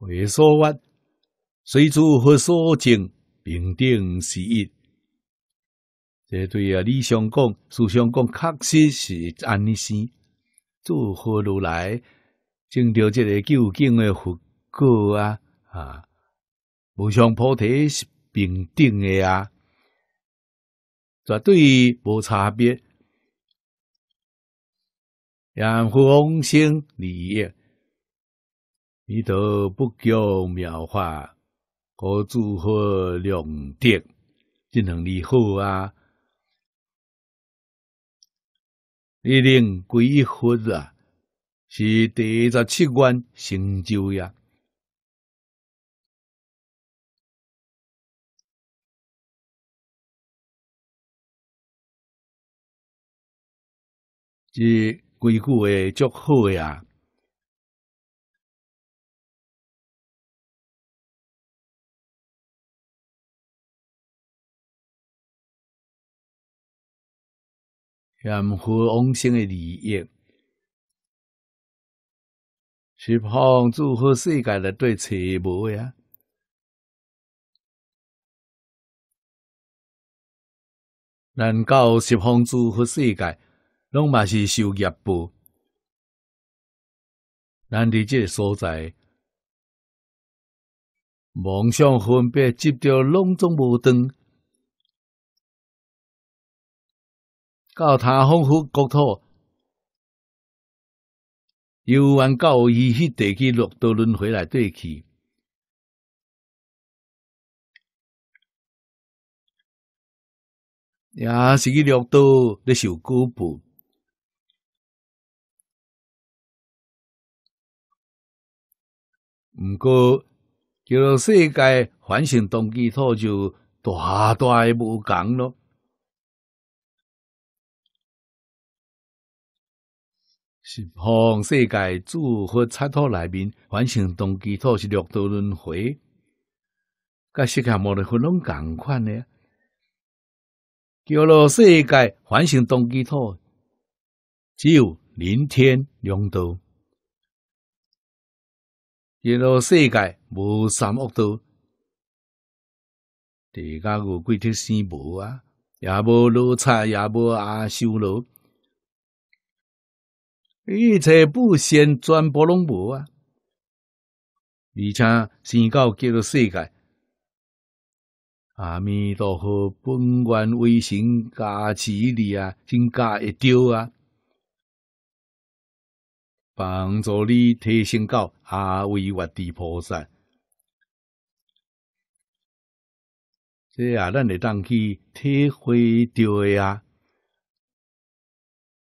回所欲，随诸佛所证平等是一。这对啊，理想讲、思想讲，确实是安尼先。诸佛如来证着这个究竟的佛果啊，啊，无上菩提是平等的啊。绝对无差别，人风生利益，你都不叫描画，可足何量的？这能力好啊！你令皈依佛啊，是第十七关成就呀。是几句话足好呀，啊！含往王诶利益，是方祝佛世界来对慈无呀？难道是方祝佛世界？拢嘛是受业报，伫即个所在，梦想分别执着拢总无断，到他方国土游玩教伊迄地去落到轮回来对去，也是去六道咧受果报。唔过，叫世界反省动机图就大大无共咯。是方世界主佛差土内面反省动机图是六道轮回，甲世界末日佛拢共款诶。叫世界反省动机图，只有连天两度。这个世界无三恶道，地家五鬼出世无啊，也无罗刹，也无阿修罗，一切不现全部拢无啊。而且生到这个世界，阿弥陀佛本愿微神加持汝啊，增加一丢啊。帮助你提升到阿维瓦地菩萨，这啊，咱会当去体会着的啊。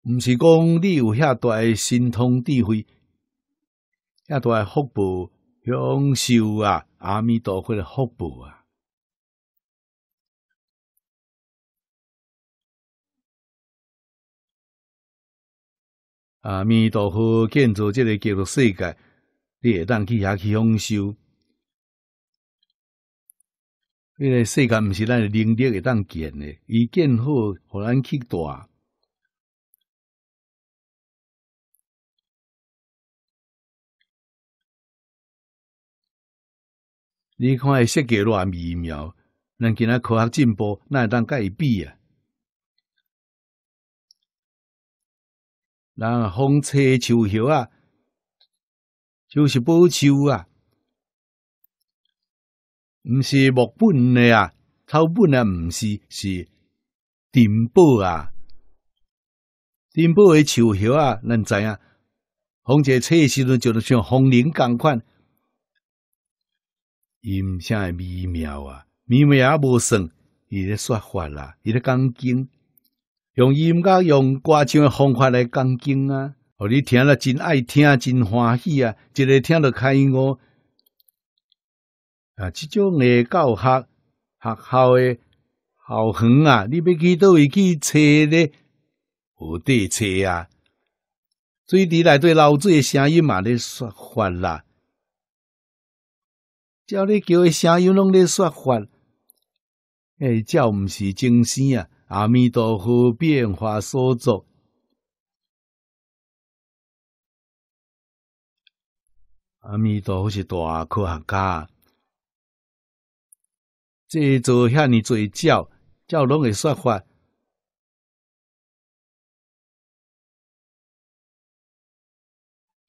毋是讲你有遐大神通智慧，遐大福报享受啊，阿弥陀佛的福报啊。啊，味道好，建造这个叫做世界，你会当去遐去享受。迄个世界毋是咱能力会当建的，伊建好，互咱去住。你看世界偌美妙，咱今仔科学进步，咱会当甲伊比啊？那风吹树叶啊，就是波树啊，不是木本的啊，草本啊，不是是电宝啊，电宝的树叶啊，咱知影，风吹的时候，就就像风铃同款，音响的美妙啊，美妙啊，无算，伊咧说话啦，伊咧讲经。用音乐、用歌唱的方法来讲经啊，互你听了真爱听，真欢喜啊！一个听着开心哦。啊，即种诶教学学校诶校训啊，你要去位去揣咧，地揣啊！水池内底老水诶声音嘛，咧说法啦，叫你叫诶声音拢咧说诶、哎，叫毋是精声啊！阿弥陀佛，变化所作。阿弥陀佛是大科学家，这做遐尼做教教拢会说法。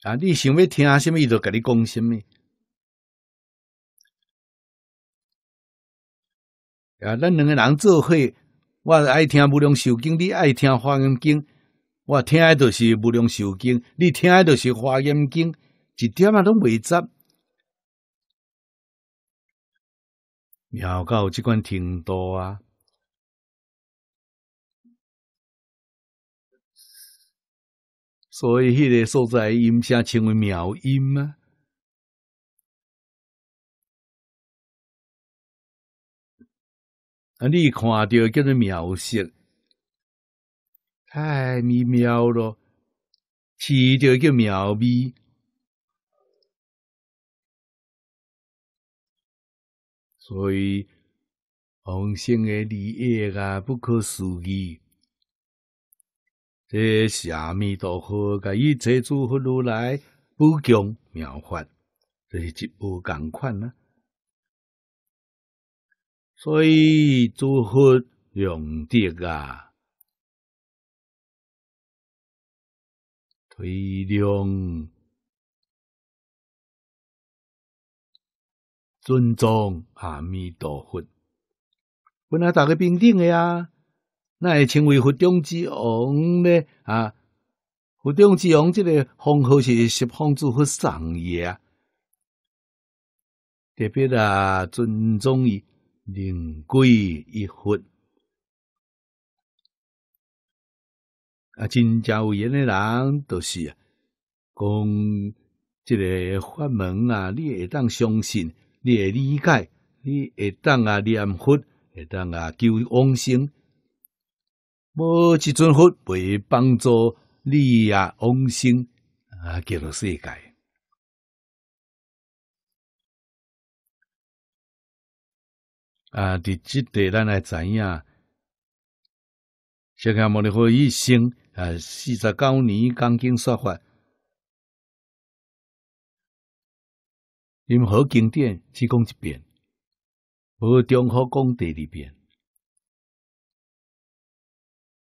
啊，你想要听什么，伊就甲你讲什么。啊，咱两个人做伙，我爱听《无量寿经》，你爱听《华严经》。我听的都是《无量寿经》，你听的都是《华严经》，一点啊都未杂。妙到即款程度啊！所以迄个所在音声称为妙音啊！啊！你看到叫做描写，太美妙了，饲着叫妙味，所以洪星的利益啊，不可思议。这虾米都好，甲跟一切诸佛如来不共妙法，这是全无共款啊。所以祝福、用德啊，推量尊重阿弥陀佛。本来大个平等的呀，那会称为佛中之王呢啊！佛中之王，这个方佛是十方诸佛上也，特别的尊重伊。灵鬼一佛啊，真正有缘的人都是讲这个法门啊，你会当相信，你会理解，你会当啊念佛，会当啊求往生。无一尊佛未帮助你啊往生啊，叫做世界。啊！伫即地，咱来知影。小看摩尼佛一生啊，四十九年恭经说法。任何经典只讲一遍，无中复讲第二遍。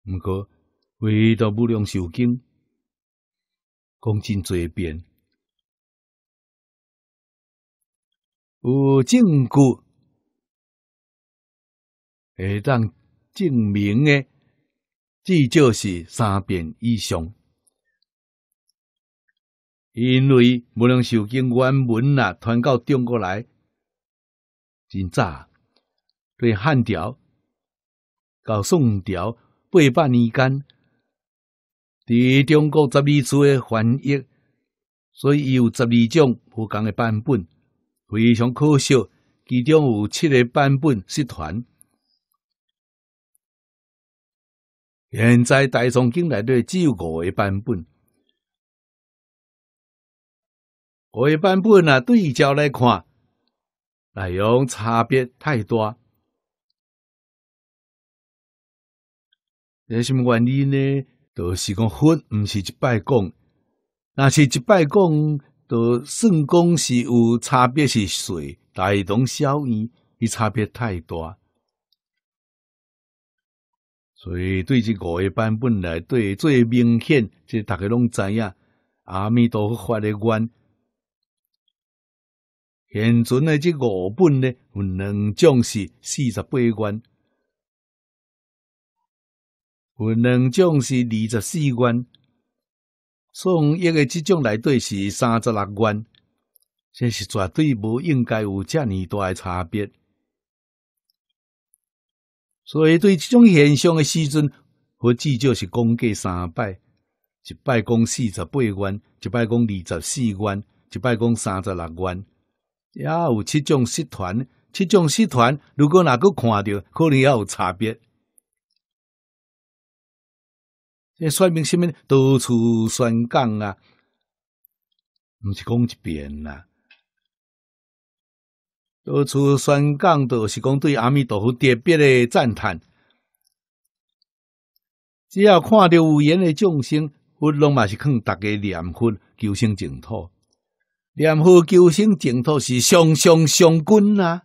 毋过唯独无量寿经，讲真侪遍。有证据。下当证明诶，至少是三遍以上，因为无论受经原文啊传到中国来，真早。对汉朝、到宋朝八百年间，伫中国十二处诶翻译，所以有十二种不同诶版本，非常可惜，其中有七个版本失传。现在《大藏经》内底只有五个版本，五个版本啊，对照来看，内容差别太大。多。什么原因呢？就是讲分，不是一摆讲，若是，一摆讲，就算讲是有差别，是小，大同小异，伊差别太大。所以对这五个版本来对最明显，这大家拢知影阿弥陀佛的愿。现存的这五本呢，分两种是四十八愿，分两种是二十四愿，宋一个这种来对是三十六愿，这是绝对无应该有遮尼大的差别。所以对即种现象诶时阵，我至少是讲过三拜，一拜讲四十八元，一拜讲二十四元，一拜讲三十六元，抑有七种失团，七种失团如果若个看到，可能抑有差别。这说明什么？到处宣讲啊，毋是讲一遍啦。到处宣讲都是讲对阿弥陀佛特别的赞叹。只要看到有缘的众生，佛拢嘛是劝大家念佛求生净土。念佛求生净土是上上上根啊！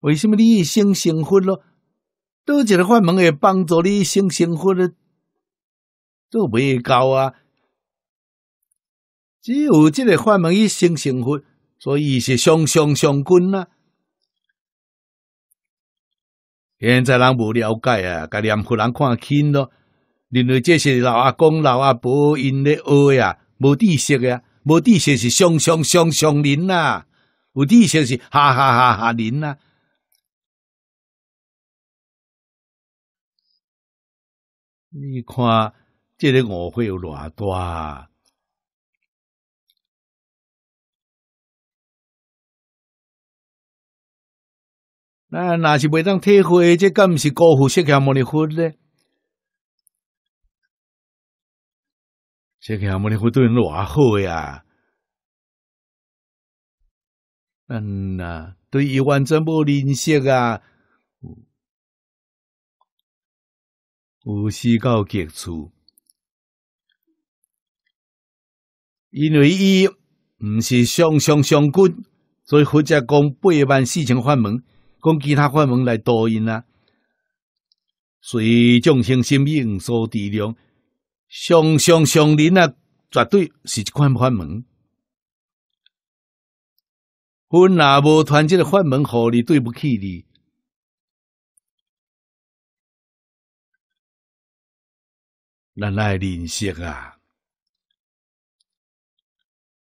为什么你生成佛咯？多一个法门会帮助你生成佛咧，都未够啊！只有这个法门，一生成佛。所以是上上上君啊！现在人无了解啊，甲念荷人看轻咯，因为这是老阿公、老阿婆因咧学啊，无知识啊，无知识是上上上上人啊，有知识是哈哈哈哈人啊。你看，这个误会有偌啊？那若是袂当退货，这敢不是负富帅开茉莉花嘞！开茉莉花对人偌好呀？嗯呐，对伊完全无认识啊！有事到结束，因为伊毋是上上上君，所以负责讲八万事情法门。讲其他法门来多因啊，随众生心应所度量，上上上人啊，绝对是一款法门。阮若无团结的法门，何里对不起你？咱来认识啊！